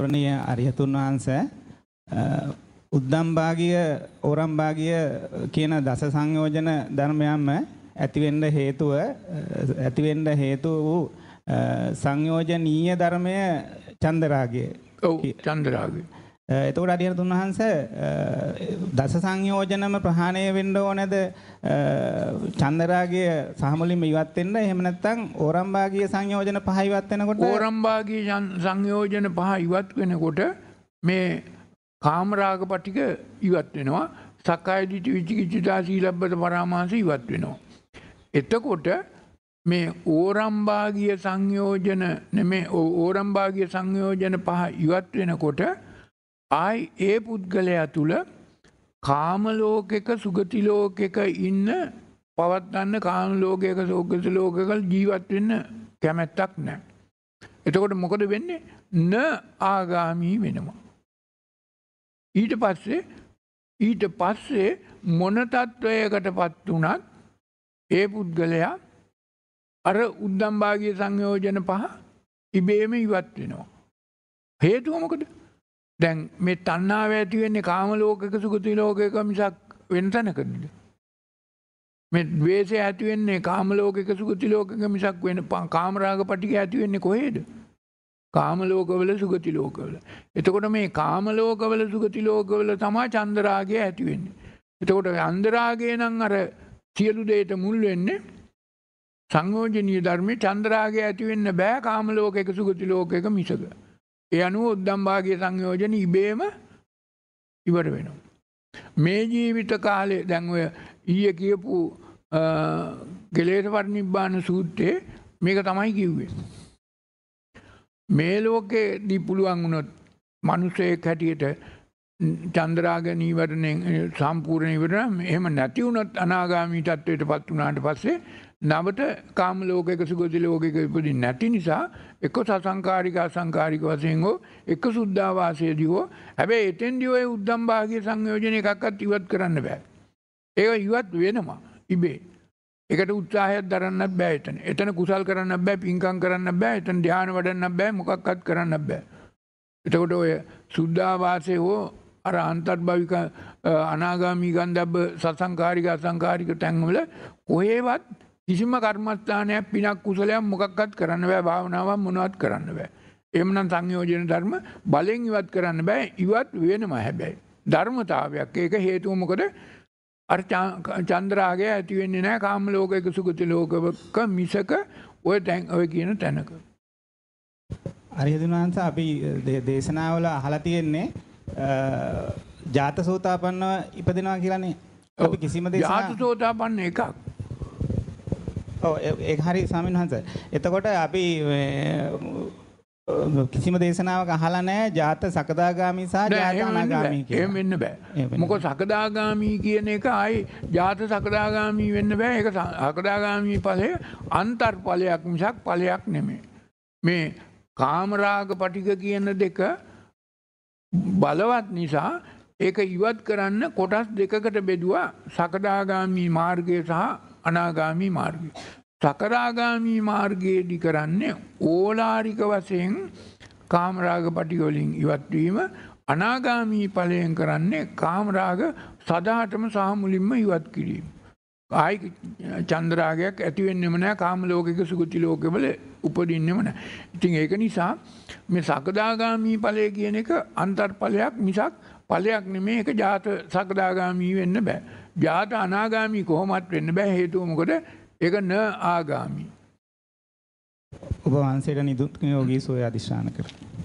ගෞරවනීය අරිහතුන් වහන්ස උද්දම් භාගිය ඕරම් භාගිය කියන දස සංයෝජන ධර්මයන්ම ඇතිවෙන්න හේතුව ඇතිවෙන්න හේතු වූ සංයෝජනීය ධර්මය චන්දරාගය. ඔව් චන්දරාගය. Uh, එතකොට අරියන තුන්වහන්ස uh, දස සංයෝජනම ප්‍රහාණය වෙන්න ඕනේද uh, චන්දරාගය සහමුලින්ම ඉවත් වෙන්න එහෙම නැත්නම් ඕරම්බාගීය සංයෝජන පහ ඉවත් වෙනකොට ඕරම්බාගීය සංයෝජන පහ ඉවත් වෙනකොට මේ කාමරාග පටික ඉවත් වෙනවා සක්කාය දිට්ඨි විචිකිච්ඡා සීලබ්බත පරාමාස ඉවත් වෙනවා එතකොට මේ ඕරම්බාගීය සංයෝජන නෙමේ ඕරම්බාගීය සංයෝජන පහ ඉවත් වෙනකොට ආයි ඒ පුද්ගලයා තුළ කාමලෝකෙක සුගතිලෝකෙක ඉන්න පවත්න්න කාමලෝකයක සෝගත ලෝකකල් ජීවත්වෙන්න කැමැත්තක් නෑ. එතකොට මොකද වෙන්නේ න ආගාමී වෙනවා. ඊට පස්සේ ඊට පස්සේ මොනතත්ත්වයකට පත් වනත් ඒ පුද්ගලයා අර උද්දම්භාගය සංයෝජන පහ ඉබේම ඉවත් වෙනවා. හේතුවමකට දැන් මේ තන්නාව ඇති වෙන්නේ කාම ලෝකක සුගති ලෝකයක මිසක් වෙන තැනකද මේ ද්වේෂය ඇති වෙන්නේ කාම ලෝකක සුගති ලෝකක මිසක් වෙන කාම රාග පටික ඇති වෙන්නේ කොහේද කාම ලෝකවල සුගති ලෝකවල එතකොට මේ කාම ලෝකවල සුගති ලෝකවල තමයි චන්ද රාගය ඇති වෙන්නේ එතකොට අන්ධ රාගය නම් අර සියලු දෙයට මුල් වෙන්නේ සංයෝජනීය ධර්මයේ චන්ද රාගය ඇති වෙන්න බෑ කාම ලෝකයක සුගති ලෝකයක මිසක ඒ අනුව උද්දම්භාගේ සංයෝජන ඉබේම ඉවර වෙනවා. මේ ජීවිත කාලේ දැන්ව ඊය කියපු ගෙලේට පට නිබ්බාන සූත්තයේ මේක තමයි කිව්වේ. මේ ලෝකේ දී පුළුවන් වුණොත් මනුසය හැටියට චන්ද්‍රාග නීවරණයෙන් සම්පූර්ණ ඉවරන එහෙම නැති වුණොත් අනාගාමී තත්ත්වයට පත් වුණාට පස්සේ නවට කාම ලෝකයක සුගති ලෝකයක ඉපදින් නැති නිසා එක්ක සසංකාරික අසංකාරික වශයෙන් හෝ එක්ක සුද්ධාවාසයේදී හෝ හැබැයි එතෙන්දී ඔය උද්දම් භාගයේ සංයෝජන එකක්වත් ඉවත් කරන්න බෑ. ඒක ඉවත් වෙනවා ඉබේ. ඒකට උත්සාහයක් දරන්නත් බෑ එතන. එතන කුසල් කරන්න බෑ, පින්කම් කරන්න බෑ, එතන ධානය වඩන්න බෑ, මොකක්වත් කරන්න බෑ. එතකොට ඔය සුද්ධාවාසයේ හෝ අර අන්තර්භවික අනාගාමී ගන්ධබ්බ සසංකාරික අසංකාරික ටැන්වල කොහේවත් කිසිම කර්මස්ථානයක් පිනක් කුසලයක් මොකක්කත් කරන්න බෑ භාවනාවක් මොනවත් කරන්න බෑ. එමනම් සංයෝජන ධර්ම බලෙන් ඉවත් කරන්න බෑ ඉවත් වෙනම හැබැයි. ධර්මතාවයක් ඒක හේතුව මොකද අර චන්ද්‍රාගය ඇති වෙන්නේ නැහැ කාම ලෝකයක සුගති ලෝකක මිසක ඔය තැන් ඔය කියන තැනක. හරි හඳුනාන්ස අපි දේශනාවල අහලා තියෙන්නේ ජාත සෝතාපන්නව ඉපදෙනවා කියලානේ අපි කිසිම දෙයක් ජාත සෝතාපන්න එකක් ඔව් ඒක හරි ස්වාමීන් වහන්සේ එතකොට අපි කිසිම දේශනාවක් අහලා නැහැ ජාත සකදාගාමි සහ ජාත අනාගාමි කියලා. එහෙම වෙන්න බෑ. මොකද සකදාගාමි කියන එක ආයි ජාත සකදාගාමි වෙන්න බෑ. ඒක සකදාගාමි ඵලයේ අන්තර් ඵලයක් මිසක් ඵලයක් නෙමෙයි. මේ කාමරාග පටික කියන දෙක බලවත් නිසා ඒක ඉවත් කරන්න කොටස් දෙකකට බෙදුවා සකදාගාමී මාර්ගය සහ අනාගාමී මාර්ගය. සකරාගාමී මාර්ගයේදි කරන්නේ ඕලාරික වශයෙන් කාමරාග පටිවලින් ඉවත්වීම අනාගාමී ඵලයෙන් කරන්නේ කාමරාග සදාටම සහ මුලින්ම ඉවත් කිරීම. ආයි චන්ද්‍රාගයක් ඇතිවෙන්නෙම නෑ කාම ලෝකෙක සුගති ලෝකවල උපදින්නෙම නෑ. ඉතින් ඒක නිසා මේ සකදාගාමී ඵලය කියන එක අන්තර්ඵලයක් මිසක් ඵලයක් නෙමේ ඒක ජාත සකදාගාමී වෙන්න බෑ. ජාත අනාගාමී කොහොමත් වෙන්න බෑ හේතුව මොකද? ඒක න ආගාමී. ඔබ වහන්සේට නිදුක් නියෝගී සෝය අධිෂ්ඨාන කරමි.